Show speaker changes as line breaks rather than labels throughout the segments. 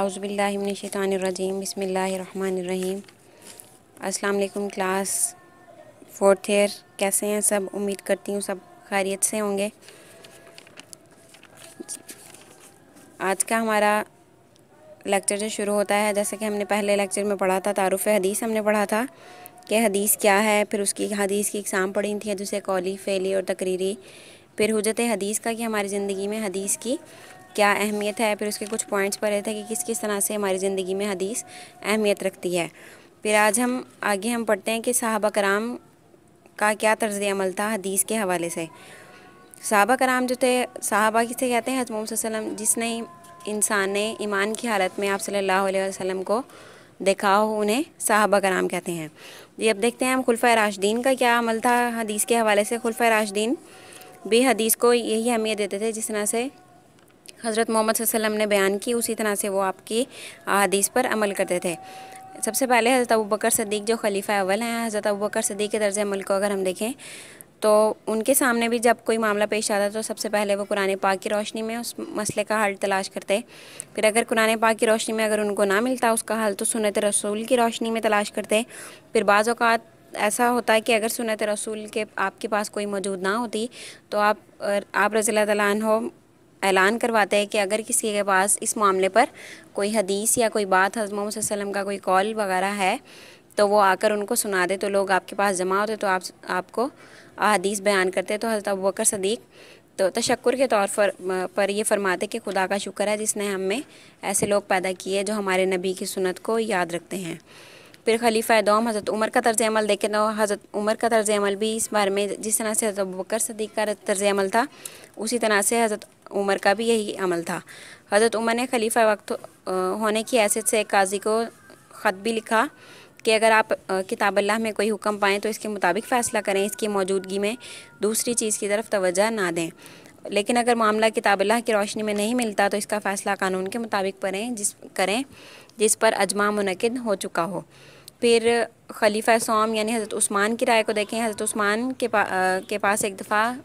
अज़बिल्लिमिनशानरजीम बसमीम अल्लाम class fourth year कैसे हैं सब उम्मीद करती हूँ सब खैरियत से होंगे आज का हमारा लेक्चर जो शुरू होता है जैसे कि हमने पहले लेक्चर में पढ़ा था तारुफ़ हदीस हमने पढ़ा था कि हदीस क्या है फिर उसकी हदीस की एग्ज़ाम पढ़ी थी जैसे कौली फैली और तकरीरी फिर हजरत हदीस का कि हमारी ज़िंदगी में हदीस की क्या अहमियत है फिर उसके कुछ पॉइंट्स रहे थे कि किस किस तरह से हमारी ज़िंदगी में हदीस अहमियत रखती है फिर आज हम आगे हम पढ़ते हैं कि साहबा कराम का क्या तर्ज अमल था हदीस के हवाले से साहबा कराम जो थे साहबा किसे कहते हैं हजमोम वसलम जिसने इंसान ने ईमान की हालत में आप सल्लल्लाहु वसम को देखा हो उन्हें साहबा कराम कहते हैं जी अब देखते हैं हम खुलफा राशदीन का क्या अमल था हदीस के हवाले से खुलफा राशदीन भी हदीस को यही अहमियत देते थे जिस तरह से हज़रत मोहम्मद वसलम ने बयान की उसी तरह से वो आपकी अदीस पर अमल करते थे सबसे पहले हज़रत अबू बकर सदीक जो खलीफा अवल हैं हज़रत अबू बकर सदीक के दर्ज अमल को अगर हम देखें तो उनके सामने भी जब कोई मामला पेश आता तो सबसे पहले वो कुरान पाक की रोशनी में उस मसले का हल तलाश करते फिर अगर कुरान पाक की रोशनी में अगर उनको ना मिलता उसका हल तो सुनत रसूल की रोशनी में तलाश करते फिर बाज़ात ऐसा होता है कि अगर सुनत रसूल के आपके पास कोई मौजूद ना होती तो आप आप रज़ी हो ऐलान करवाते हैं कि अगर किसी के पास इस मामले पर कोई हदीस या कोई बात हजम वसलम का कोई कॉल वगैरह है तो वो आकर उनको सुना दे तो लोग आपके पास जमा होते तो आप आपको अदीस बयान करते तो हज़रत अबकर सदीक तो तशक्र के तौर पर पर ये फरमाते कि खुदा का शुक्र है जिसने हमें ऐसे लोग पैदा किए जो हमारे नबी की सुनत को याद रखते हैं फिर खलीफा दोम हज़रत उमर का तर्ज अमल देखें तो हज़रत उमर का तर्ज अमल भी इस बारे में जिस तरह से हज़रत बकर सदीक का तर्ज अमल था उसी तरह से हज़रत उमर का भी यही अमल था हज़रत उमर ने खलीफा वक्त होने की हैसियत से काजी को ख़त भी लिखा कि अगर आप किताब अल्लाह में कोई हुक्म पाएँ तो इसके मुताबिक फ़ैसला करें इसकी मौजूदगी में दूसरी चीज़ की तरफ तोज्जा ना दें लेकिन अगर मामला किताब अल्लाह की रोशनी में नहीं मिलता तो इसका फ़ैसला कानून के मुताबिक पढ़ें जिस करें जिस पर अजमा मुनद हो चुका हो फिर खलीफा सोम यानी हज़रत उस्मान की राय को देखें हज़रत उस्मान के पा आ, के पास एक दफ़ा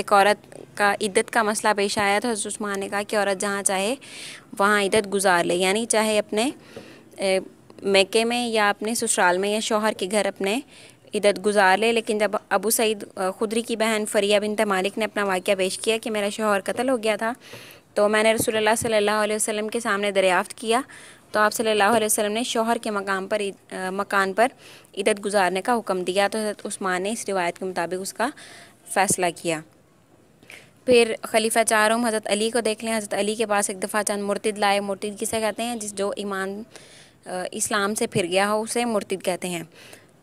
एक औरत का इद्दत का मसला पेश आया तो हज़रत उस्मान ने कहा कि औरत जहाँ चाहे वहाँ इद्दत गुजार ले यानी चाहे अपने मैके में या अपने ससुराल में या शोहर के घर अपने इद्दत गुजार ले लेकिन जब अबू सईद खुदरी की बहन फरिया बिन तमालिक ने अपना वाक़ पेश किया कि मेरा शोहर कत्ल हो गया था तो मैंने रसोल्ला सल्ला वसम के सामने दरियाफ़्त किया तो आप सल्लल्लाहु अलैहि वसल्लम ने शोहर के मकाम पर इद, आ, मकान पर इदत गुजारने का हुक्म दिया तो हजरत उस्मान ने इस रिवायत के मुताबिक उसका फ़ैसला किया फिर खलीफा चारों हज़रत अली को देख लें हज़रत अली के पास एक दफ़ा चंद मुर्तिद लाए मुर्तिद किसे कहते हैं जिस जो ईमान इस्लाम से फिर गया हो उसे मुर्तिद कहते हैं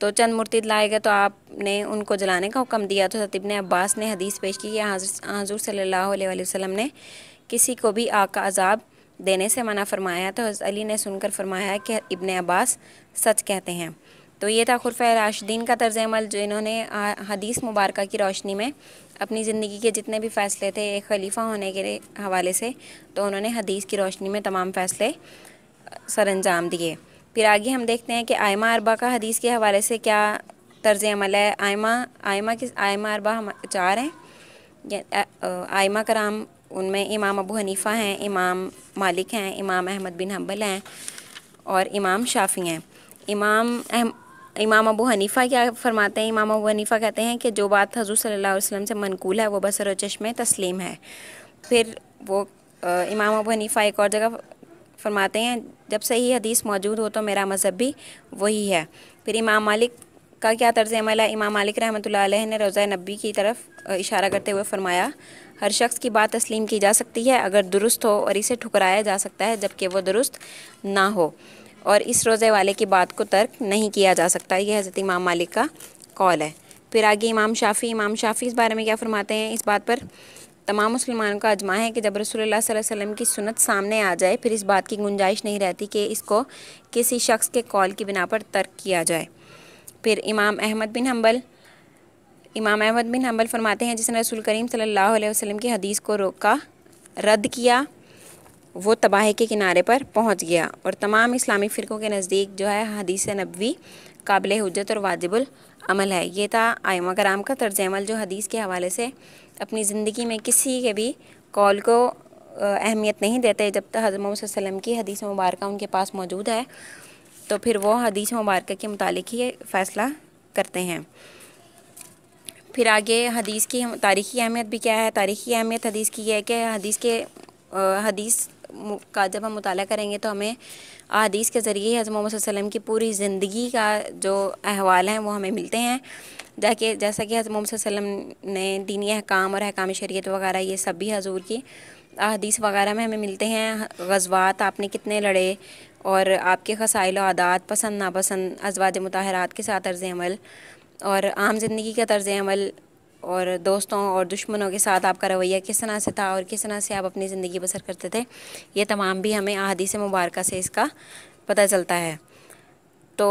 तो चंद मुर्तिद लाए गए तो आपने उनको जलाने का हुक्म दिया तो हजरत इबन अब्बास ने हदीस पेश की कि हजूर सल्लल्लाहु अलैहि वसल्लम ने किसी को भी आका अजाब देने से मना फरमाया तो हज़रत अली ने सुनकर फरमाया कि इबन अब्बास सच कहते हैं तो ये था खुरफ़ राशिदीन का तर्ज अमल जो इन्होंने हदीस मुबारक की रोशनी में अपनी ज़िंदगी के जितने भी फ़ैसले थे एक खलीफा होने के हवाले से तो उन्होंने हदीस की रोशनी में तमाम फ़ैसले सर अंजाम दिए फिर आगे हम देखते हैं कि आयमा अरबा का हदीस के हवाले से क्या तर्ज अमल है आयमा आयमा किस आयमा अरबा हम चार हैं आयमा कराम उनमें इमाम अबू हनीफ़ा हैं इमाम मालिक हैं इमाम अहमद बिन हम्बल हैं और इमाम शाफ़ी हैं इमाम अहम इमाम अबू हनीफ़ा क्या फरमाते हैं इमाम अबू हनीफ़ा कहते हैं कि जो बात हजूर सल्ला वसम से मनकूल है वो बसर चश्म तस्लीम है फिर वो आ, इमाम अबू हनीफ़ा एक और जगह फरमाते हैं जब सही हदीस मौजूद हो तो मेरा मज़हब भी वही है फिर इमाम मालिक का क्या तर्ज अमल है इमाम मालिक रहमत ने रोज़ा नबी की तरफ इशारा करते हुए फरमाया हर शख्स की बात तस्लीम की जा सकती है अगर दुरुस्त हो और इसे ठुकराया जा सकता है जबकि वो दुरुस्त ना हो और इस रोज़े वाले की बात को तर्क नहीं किया जा सकता यह हज़रत इमाम मालिक का कॉल है फिर आगे इमाम शाफ़ी इमाम शाफ़ी इस बारे में क्या फरमाते हैं इस बात पर तमाम मुसलमानों का अजमा है कि जब रसोल्ला वसम की सुनत सामने आ जाए फिर इस बात की गुंजाइश नहीं रहती कि इसको किसी शख्स के कॉल की बिना पर तर्क किया जाए फिर इमाम अहमद बिन हम्बल इमाम अहमद बिन हम्बल फरमाते हैं जिसने रसूल करीम सल्लल्लाहु अलैहि वसल्लम की हदीस को रोका रद्द किया वो तबाही के किनारे पर पहुंच गया और तमाम इस्लामी फ़िरक़ों के नज़दीक जो है हदीस नबवी काबिल हजत और वाजिबुल अमल है ये था आयमा कराम का तर्ज अमल जो हदीस के हवाले से अपनी ज़िंदगी में किसी के भी कॉल को अहमियत नहीं देते जब तक हजरत वसल्लम की हदीस मुबारक उनके पास मौजूद है तो फिर वो हदीस मुबारक के मुतालिक ही फ़ैसला करते हैं फिर आगे हदीस की तारीख़ी अहमियत भी क्या है तारीख़ी अहमियत हदीस की यह है कि हदीस के हदीस का जब हम मुताल करेंगे तो हमें अदीस के ज़रिए हज़म मोहम्मद की पूरी ज़िंदगी का जो अहवाल हैं वो हमें मिलते हैं जाके जैसा कि हज़म मोहम्मद ने दीनी अहकाम और अहकाम शरीत वगैरह ये सब भी हजूर की अदीस वगैरह में हमें मिलते हैं गजवात आपने कितने लड़े और आपके खसाइल आदात पसंद नापसंद अजवाज मतहरात के साथ तर्ज अमल और आम ज़िंदगी का तर्ज अमल और दोस्तों और दुश्मनों के साथ आपका रवैया किस तरह से था और किस तरह से आप अपनी ज़िंदगी बसर करते थे ये तमाम भी हमें अदीस मुबारक से इसका पता चलता है तो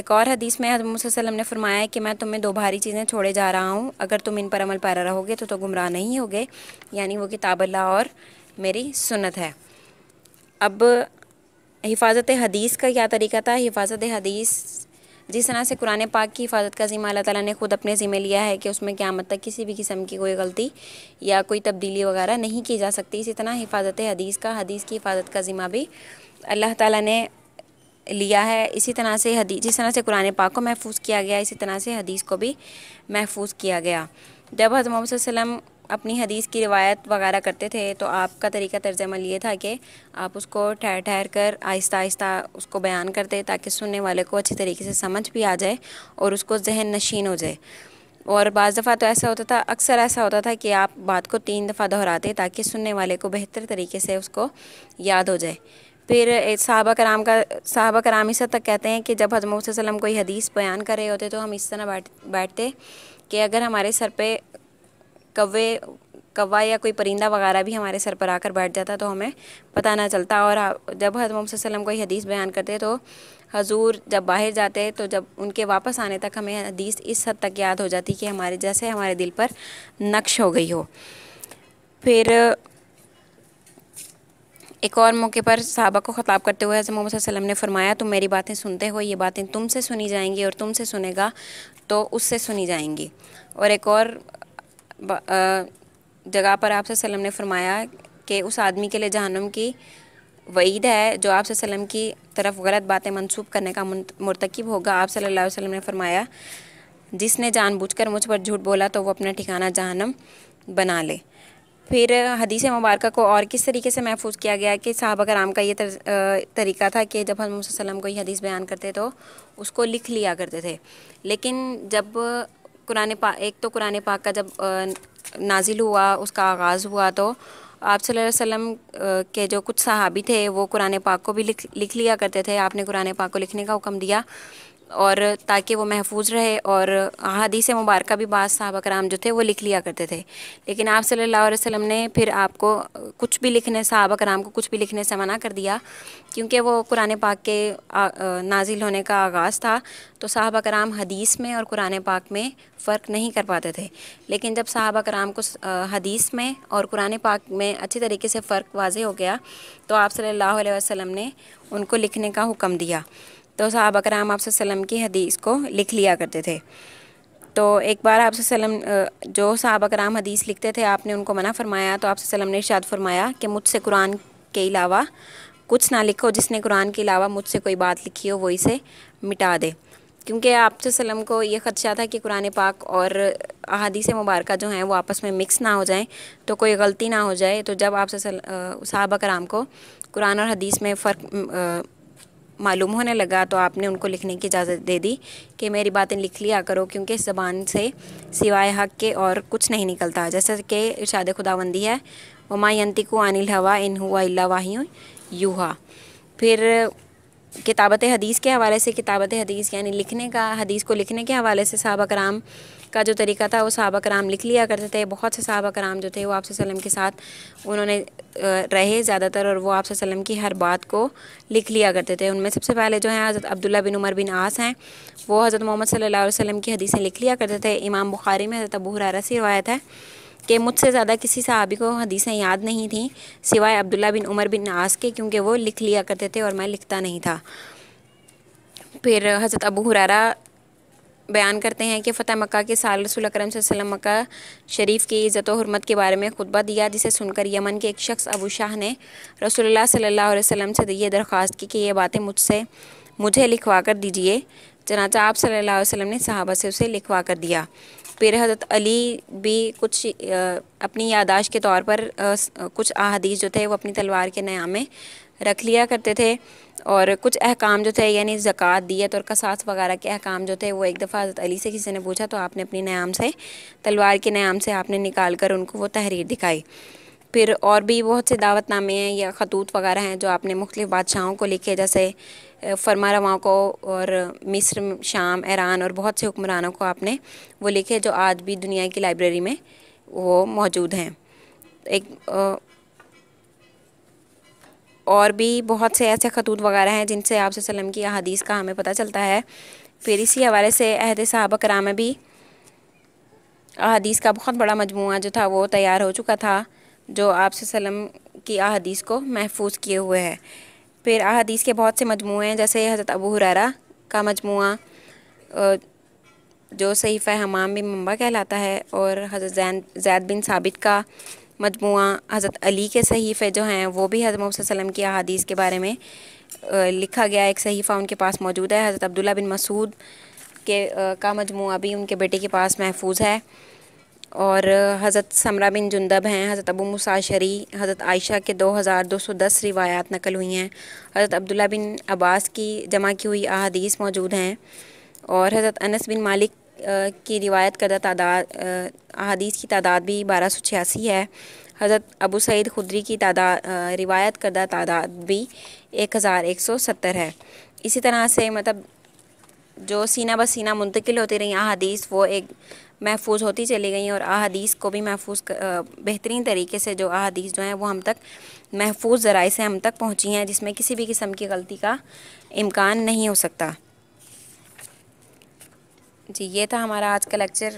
एक और हदीस में हजरत ने फरमाया है कि मैं तुम्हें दो भारी चीज़ें छोड़े जा रहा हूँ अगर तुम इन पर अमल पैरा रहोगे तो तो गुमराह नहीं होगे यानी वो किताब अल्लाह और मेरी सुनत है अब हिफाजत हदीस का क्या तरीका था हिफाजत हदीस जिस तरह से कुरान पाक की हिफाजत का ज़िम्मा अल्लाह ताला ने खुद अपने ज़िम्मे लिया है कि उसमें क़्यामत तक किसी भी किस्म की कोई गलती या कोई तब्दीली वगैरह नहीं की जा सकती इसी तरह हिफाजत हदीस का हदीस की हिफाजत का ज़िम्मा भी अल्लाह ताला ने लिया है इसी तरह से हदीस जिस तरह से कुरान पाक को महफूज किया गया इसी तरह से हदीस को भी महफूज किया गया जब हज़रत मोहम्मद अपनी हदीस की रिवायत वगैरह करते थे तो आपका तरीका तर्ज अमल ये था कि आप उसको ठहर ठहर कर आहिस्ता आहिस्ता उसको बयान करते ताकि सुनने वाले को अच्छे तरीके से समझ भी आ जाए और उसको जहन नशीन हो जाए और बज़ दफ़ा तो ऐसा होता था अक्सर ऐसा होता था कि आप बात को तीन दफ़ा दोहराते ताकि सुनने वाले को बेहतर तरीके से उसको याद हो जाए फिर साहबा कराम का साहबा कराम इस तक कहते हैं कि जब हजम वसम कोई हदीस बयान कर रहे होते तो हम इस तरह बैठ बैठते कि अगर हमारे सर पे कवे कौवा या कोई परिंदा वगैरह भी हमारे सर पर आकर बैठ जाता तो हमें पता ना चलता और हाँ, जब हजम वसलम कोई हदीस बयान करते तो हजूर जब बाहर जाते तो जब उनके वापस आने तक हमें हदीस इस हद तक याद हो जाती कि हमारे जैसे हमारे दिल पर नक्श हो गई हो फिर एक और मौके पर साहबा को ख़ताब करते हुए हजम मोहम्मद वसल्लम ने फरमाया तुम मेरी बातें सुनते हो ये बातें तुमसे सुनी जाएंगी और तुमसे सुनेगा तो उससे सुनी जाएंगी और एक और जगह पर आप सल्लम ने फरमाया कि उस आदमी के लिए जहनम की वईद है जो आप सल्लम की तरफ गलत बातें मंसूब करने का मरतकब होगा आप सल्लल्लाहु अलैहि वसल्लम ने फरमाया जिसने जानबूझकर मुझ पर झूठ बोला तो वो अपना ठिकाना जहनम बना ले फिर हदीस मुबारक को और किस तरीके से महफूज किया गया कि साहब कराम का ये तर, तरीका था कि जब हम वसल्लम को ये हदीस बयान करते तो उसको लिख लिया करते थे लेकिन जब कुरान पा एक तो कुरान पाक का जब नाजिल हुआ उसका आगाज़ हुआ तो आप वसल्लम के जो कुछ सहाबी थे वो कुरान पाक को भी लिख लिख लिया करते थे आपने कुरान पाक को लिखने का हुक्म दिया और ताकि वो महफूज रहे और हदीस मुबारक भी बाद साहब कराम जो थे वो लिख लिया करते थे लेकिन आप सल्लल्लाहु अलैहि वसल्लम ने फिर आपको कुछ भी लिखने साहब कराम को कुछ भी लिखने से मना कर दिया क्योंकि वो कुरान पाक के नाजिल होने का आगाज़ था तो साहब कराम हदीस में और कुरान पाक में फ़र्क नहीं कर पाते थे लेकिन जब साहब कराम को हदीस में और कुरान पाक में अच्छे तरीके से फ़र्क वाज हो गया तो आप सल्ला वसम ने उनको लिखने का हुक्म दिया तो साहब कराम आप की हदीस को लिख लिया करते थे तो एक बार आप जो साहब कराम हदीस लिखते थे आपने उनको मना फरमाया तो आप सलम ने इर्शाद फरमाया कि मुझसे कुरान के अलावा कुछ ना लिखो जिसने कुरान के अलावा मुझसे कोई बात लिखी हो वो इसे मिटा दे क्योंकि आप सलम को ये ख़दशा था कि कुरान पाक और अहादीस मुबारक जो हैं वो आपस में मिक्स ना हो जाएं तो कोई गलती ना हो जाए तो जब आप साहब कराम को कुरान और हदीस में फ़र्क मालूम होने लगा तो आपने उनको लिखने की इजाज़त दे दी कि मेरी बातें लिख लिया करो क्योंकि ज़बान से सिवाय हक के और कुछ नहीं निकलता जैसे कि इर्शाद खुदाबंदी है वमायंती को अनिल हवा इन हुआ अल्ला वाह यूहा फिर किताबत हदीस के हवाले से किताबत हदीस यानी लिखने का हदीस को लिखने के हवाले से सबक कराम का जो तरीका था वो सहाबा कराम लिख लिया करते थे बहुत से सहाबा कराम जो थे वो आपसे वसम के साथ उन्होंने रहे ज़्यादातर और वो आपसे वसम की हर बात को लिख लिया करते थे उनमें सबसे पहले जो हैं हज़रत अब्दुल्ला बिन उमर बिन आस हैं वो हज़रत मोहम्मद सल्ला वसम की हदीसें लिख लिया करते थे इमाम बुखारी में हज़रत अबू हरारा से रवायत है कि मुझसे ज़्यादा किसी सहाबी को हदीसें याद नहीं थी सिवाय अब्दुल्ला बिन उमर बिन आस के क्योंकि वो लिख लिया करते थे और मैं लिखता नहीं था फिर हज़रत अबू हुरारा बयान करते हैं कि फ़तेह मक्का के साल रसूल अक्रम मक्का शरीफ की इज़्ज़त हरमत के बारे में खुतबा दिया जिसे सुनकर यमन के एक शख्स अबू शाह ने रसोल्ला सल्ला वसम से ये दरख्वास्त की कि ये बातें मुझसे मुझे लिखवा कर दीजिए चनाचा आप सल्ला वसम ने सहाबा से उसे लिखवा कर दिया फिर हजरत अली भी कुछ अपनी यादाश के तौर पर कुछ अहदीस जो थे वो अपनी तलवार के नया में रख लिया करते थे और कुछ अहकाम जो थे यानी ज़क़़त दियत और कसास वगैरह के अहकाम जो थे वो एक दफ़ा हज़रत अली से किसी ने पूछा तो आपने अपनी नयाम से तलवार के नयाम से आपने निकाल कर उनको वो तहरीर दिखाई फिर और भी बहुत से दावतनामे हैं या खतूत वगैरह हैं जो आपने मुख्तलिफ बादशाहों को लिखे जैसे फरमा रवा को और मिस्र शाम ईरान और बहुत से हुक्मरानों को आपने वो लिखे जो आज भी दुनिया की लाइब्रेरी में वो मौजूद हैं एक और भी बहुत से ऐसे खतूत वगैरह हैं जिनसे आप वसलम की अदीस का हमें पता चलता है फिर इसी हवाले से अहद साहब कराम भी अदीस का बहुत बड़ा मजमू जो था वो तैयार हो चुका था जो आप वसलम की अदीस को महफूज किए हुए है फिर अदीस के बहुत से मजमू हैं जैसे हज़रत अबू हुरारा का मजमू जो सहीफ़ हमाम भी मम्बा कहलाता है और हज़रत जैन जैद बिन साबित का मजमू हज़रत अली के सहीफ़े जो हैं वो भी हज़रत मोहम्मद की अहादीस के बारे में लिखा गया एक सहीफ़ा उनके पास मौजूद है हज़रत अब्दुल्ला बिन मसूद के का मजमू भी उनके बेटे के पास महफूज है और हज़रत समरा बिन जुंदब हैं हज़रत अबू मुसाशरी हज़रत आयशा के 2210 रिवायात नकल हुई हैं हज़रत अब्दुल्ला बिन अब्बास की जमा की हुई अदीस मौजूद हैं और हज़रत अनस बिन मालिक की रिवायत करदा तादाद अदीस की तादाद भी बारह सौ छियासी है हज़रत अबू सईद खुदरी की तादाद रिवायत करदा तादाद भी एक हज़ार एक सौ सत्तर है इसी तरह से मतलब जो सीना बा सीना मुंतकिल होती रही अहादीस वो एक महफूज होती चली गई और अहादीस को भी महफूज बेहतरीन तरीके से जो अहादीस जो हैं वो हम तक महफूज ज़राए से हम तक पहुँची हैं जिसमें किसी भी किस्म की गलती का इम्कान नहीं हो सकता जी ये था हमारा आज का लेक्चर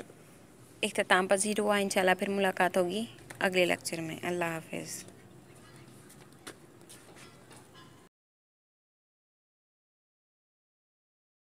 इख्ताम पजीर हुआ इंशाल्लाह फिर मुलाकात होगी अगले लेक्चर में अल्लाह हाफिज़